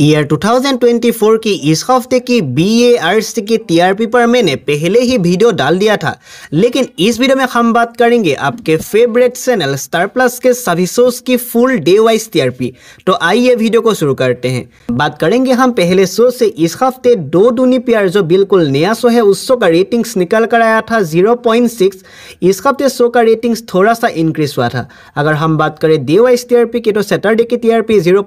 year 2024 की इस हफ्ते की बी ए आर्ट्स की टीआरपी पर मैंने पहले ही वीडियो डाल दिया था लेकिन इस वीडियो में हम बात करेंगे आपके फेवरेट चैनल स्टार प्लस के सभी शोज की फुल डे वाइज टीआरपी तो आइए वीडियो को शुरू करते हैं बात करेंगे हम पहले शो से इस हफ्ते दो दूनी प्यार जो बिल्कुल नया शो है उस शो का रेटिंग्स निकल कर आया था जीरो इस हफ्ते शो का रेटिंग्स थोड़ा सा इंक्रीज हुआ था अगर हम बात करें डे वाइज टीआरपी की तो सैटरडे की टीआरपी जीरो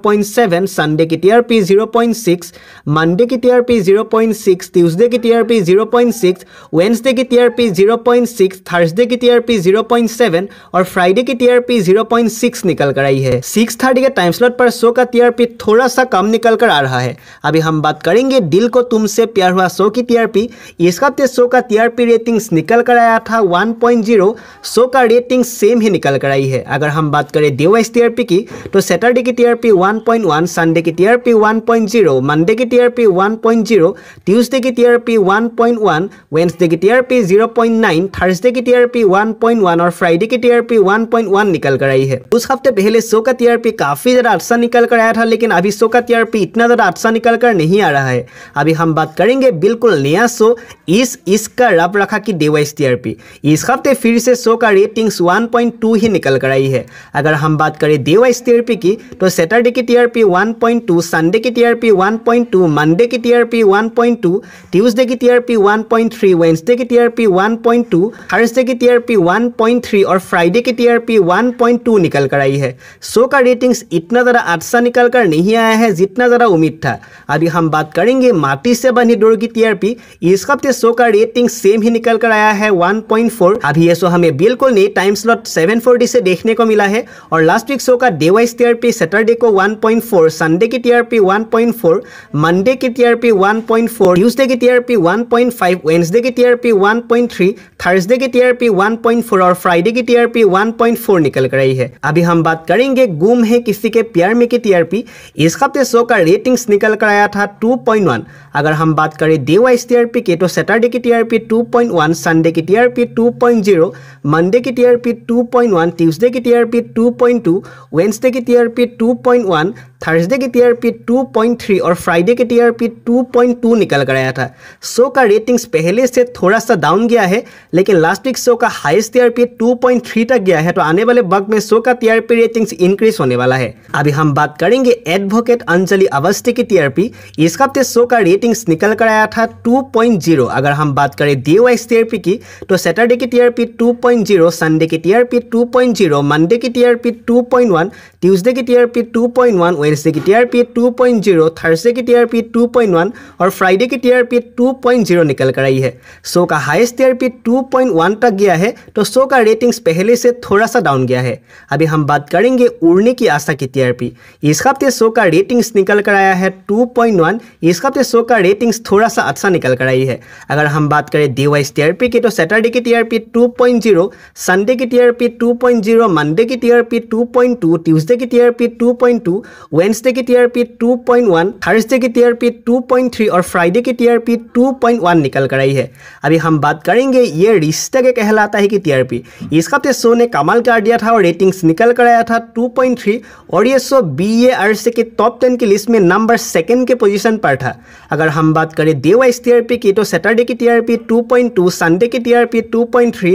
संडे की TRP P zero point six Monday की T R P zero point six Tuesday की T R P zero point six Wednesday की T R P zero point six Thursday की T R P zero point seven और Friday की T R P zero point six निकल कर आई है six thirty के टाइम स्लॉट पर शो का टी आर पी थोड़ा सा कम निकल कर आ रहा है अभी हम बात करेंगे दिल को तुमसे प्यार हुआ शो की टी आर पी इस हफ्ते शो का टी आर पी रेटिंग्स निकल कर आया था वन पॉइंट जीरो शो का रेटिंग सेम ही निकल कर आई है अगर हम बात करें day wise T R P की तो सैटरडे की T R P one point one Sunday की T R P one 1.0, Monday की TRP 1.0, Tuesday की TRP 1.1, Wednesday की TRP 0.9, Thursday की TRP 1.1 और Friday की TRP 1.1 निकल कर आई है उस हफ्ते पहले शो का TRP काफी ज़्यादा अच्छा निकल कर आया था लेकिन अभी शो का TRP इतना ज़्यादा अच्छा निकल कर नहीं आ रहा है अभी हम बात करेंगे बिल्कुल नया शो इस इसका रब रखा कि डेवाइस टीआरपी इस हफ्ते फिर से शो का रेटिंग्स 1.2 ही निकल कर आई है अगर हम बात करें डेवाइस टीआरपी की तो सैटरडे की टीआरपी 1.2 संडे मंडे की टीआरपी 1.2 मंडे की टीआरपी 1.2 ट्यूजडे की टीआरपी 1.3 वेंसडे की टीआरपी 1.2 थर्सडे की टीआरपी 1.3 और फ्राइडे की टीआरपी 1.2 निकल कर आई है शो का रेटिंग्स इतना ज़रा अच्छा निकल कर नहीं आया है जितना ज़रा उम्मीद था अभी हम बात करेंगे माटी से बनी डोर की टीआरपी इस हफ्ते शो का रेटिंग सेम ही निकल कर आया है 1.4 अभी ये शो हमें बिल्कुल नहीं टाइम स्लॉट 740 से देखने को मिला है और लास्ट वीक शो का डे वाइज टीआरपी सैटरडे को 1.4 संडे की टीआरपी वन पॉइंट 1.4, Monday की टीआरपी 1.4, Tuesday की पॉइंट 1.5, Wednesday की टीआरपी 1.3, Thursday की पॉइंट फोर और Friday की पॉइंट फोर निकल कर रही है अभी हम बात करेंगे गुम है किसी के प्यार में की टी आर पी इस हफ्ते शो का रेटिंग्स निकल कर आया था टू पॉइंट वन अगर हम बात करें day wise T R P के तो सैटरडे की T R P two point one Sunday की T R P two point zero Monday की T R P two point one Tuesday की T R P two point two Wednesday की T R P two point one Thursday की TRP 2.3 और Friday की TRP 2.2 निकल कर आया था शो का रेटिंग्स पहले से थोड़ा सा डाउन गया है लेकिन लास्ट वीक शो का हाईएस्ट टीआरपी 2.3 तक गया है तो आने वाले वक्त में शो का टीआरपी रेटिंग्स इंक्रीज होने वाला है अभी हम बात करेंगे एडवोकेट अंजलि अवस्थी की टीआरपी इस हफ्ते शो का रेटिंग्स निकल कर आया था जीरो अगर हम बात करें डी वाइज टीआरपी की तो सैटरडे की टीआरपी जीरो संडे की टीआरपी जीरो मंडे की टीआरपी वन ट्यूजडे की टीआरपी वन वेडसडे की पी टू पॉइंट 2.0 थर्सडे की पी टू पॉइंट वन और फ्राइडे की पी टू पॉइंट 2.0 निकल कर आई है सो का highest P two point one तक गया है तो सो का रेटिंग्स पहले से थोड़ा सा डाउन गया है अभी हम बात करेंगे उड़ने की आशा की टी आर पी इस हफ्ते सो का रेटिंग्स निकल कर आया है टू पॉइंट वन इस हफ्ते सो का रेटिंग्स थोड़ा सा अच्छा निकल कर आई है अगर हम बात करें the voice T R P की तो सैटरडे की T R P two point zero Sunday की T R P two point zero Monday की T R P two point two Tuesday की T R P two point two Wednesday की TRP 2.1 Thursday की TRP 2.3 और Friday की TRP 2.1 निकल कर आई है अभी हम बात करेंगे ये रिश्ते के कहलाता है कि टीआरपी इस हफ्ते शो ने कमाल कर दिया था और रेटिंग्स निकल कर आया था 2.3 और ये शो बी ए आर से के टॉप टेन की लिस्ट में नंबर सेकेंड के पोजिशन पर था अगर हम बात करें डे वाइज टीआरपी की तो सैटरडे की टीआरपी टू संडे की टीआरपी 2.3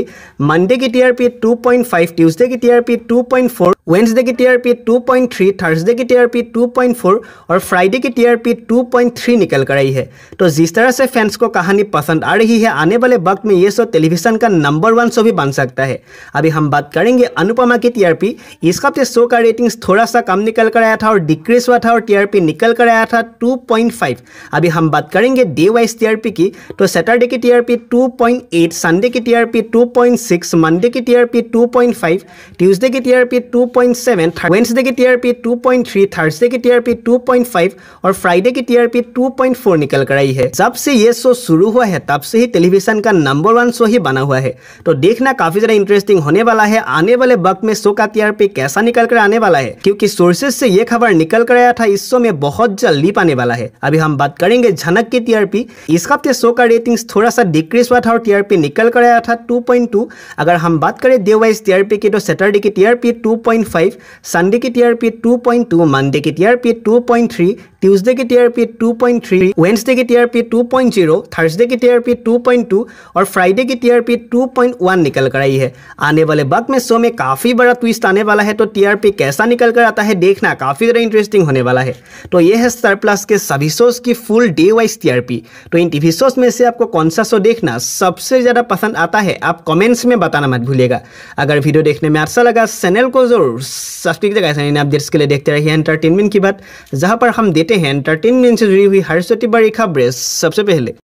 मंडे की टीआरपी 2.5 ट्यूसडे की टीआरपी 2.4 वेंसडे की टीआरपी 2.3 थर्सडे की टीआरपी टीआरपी 2.4 और फ्राइडे की टीआरपी 2.3 निकल कर आई है तो जिस तरह से फैंस को कहानी पसंद आ रही है आने वाले वक्त में ये शो टेलीविजन का नंबर वन शो भी बन सकता है अभी हम बात करेंगे अनुपमा की टीआरपी इस हफ्ते शो का रेटिंग थोड़ा सा कम निकल कर आया था और डिक्रीज हुआ था और टीआरपी निकल कर आया था 2.5 अभी हम बात करेंगे डे वाइज टीआरपी की तो सैटरडे की टीआरपी 2.8 संडे की टीआरपी 2.6 मंडे की टीआरपी 2.5 ट्यूसडे की टीआरपी सेवन वेंसडे की टीआरपी 2.3 थर्सडे थर्सडे की टीआरपी 2.5 और फ्राइडे की टीआरपी 2.4 निकल कर आई है जब से ये शो शुरू हुआ है तब से ही टेलीविजन का नंबर वन शो ही बना हुआ है तो देखना काफी ज्यादा इंटरेस्टिंग होने वाला है आने वाले वक्त में शो का टीआरपी कैसा निकल कर आने वाला है क्योंकि सोर्सेज से ये खबर निकल कर आया था इस शो में बहुत जल्दी पाने वाला है अभी हम बात करेंगे झनक की टीआरपी इस हफ्ते शो का रेटिंग थोड़ा सा डिक्रीज हुआ था और टीआरपी निकल कर आया था टू अगर हम बात करें डे वाइज टीआरपी की तो सैटरडे की टीआरपी 2.5 संडे की टीआरपी टू मंडे দেখিত R P two point three Tuesday की टीआरपी 2.3 वेंसडे की टीआरपी 2.0 थर्सडे की टीआरपी 2.2 और फ्राइडे की टीआरपी 2.1 निकल कर आई है आने वाले बाद में शो में काफ़ी बड़ा ट्विस्ट आने वाला है तो टीआरपी कैसा निकल कर आता है देखना काफ़ी ज़्यादा इंटरेस्टिंग होने वाला है तो ये है स्टार प्लस के सभी शोज की फुल डे वाइज टीआरपी तो इन टीवी शोज में से आपको कौन सा शो देखना सबसे ज़्यादा पसंद आता है आप कमेंट्स में बताना मत भूलिएगा अगर वीडियो देखने में अच्छा लगा चैनल को जरूर सब्सक्राइब करेगा ऐसा अपडेट्स के लिए देखते रहिए एंटरटेनमेंट की बात जहाँ पर हम देते लेते हैं एंटरटेनमेंट से जुड़ी हुई हर छोटी बड़ी खबरें सबसे पहले